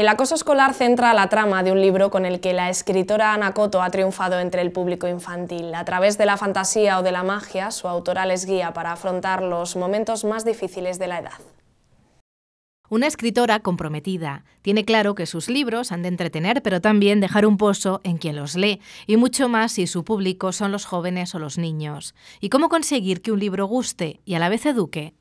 El acoso escolar centra la trama de un libro con el que la escritora Ana Coto ha triunfado entre el público infantil. A través de la fantasía o de la magia, su autora les guía para afrontar los momentos más difíciles de la edad. Una escritora comprometida tiene claro que sus libros han de entretener, pero también dejar un pozo en quien los lee, y mucho más si su público son los jóvenes o los niños. ¿Y cómo conseguir que un libro guste y a la vez eduque?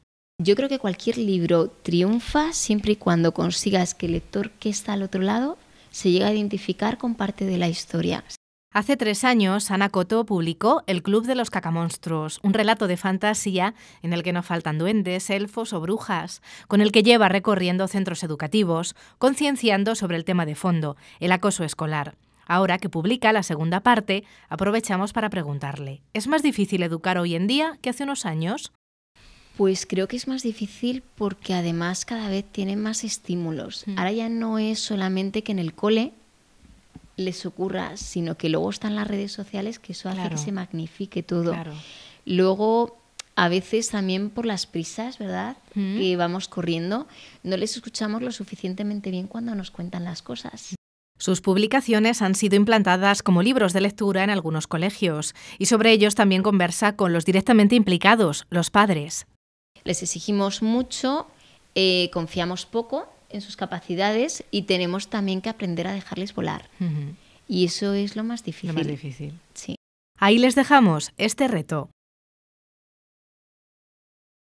yo creo que cualquier libro triunfa siempre y cuando consigas que el lector que está al otro lado se llegue a identificar con parte de la historia. Hace tres años, Ana Coto publicó El Club de los Cacamonstruos, un relato de fantasía en el que no faltan duendes, elfos o brujas, con el que lleva recorriendo centros educativos, concienciando sobre el tema de fondo, el acoso escolar. Ahora que publica la segunda parte, aprovechamos para preguntarle, ¿es más difícil educar hoy en día que hace unos años? Pues creo que es más difícil porque además cada vez tienen más estímulos. Mm. Ahora ya no es solamente que en el cole les ocurra, sino que luego están las redes sociales que eso hace que se magnifique todo. Luego, a veces también por las prisas, ¿verdad? Mm. Que vamos corriendo, no les escuchamos lo suficientemente bien cuando nos cuentan las cosas. Sus publicaciones han sido implantadas como libros de lectura en algunos colegios y sobre ellos también conversa con los directamente implicados, los padres. Les exigimos mucho, eh, confiamos poco en sus capacidades y tenemos también que aprender a dejarles volar. Y eso es lo más difícil. Lo más difícil. Sí. Ahí les dejamos este reto.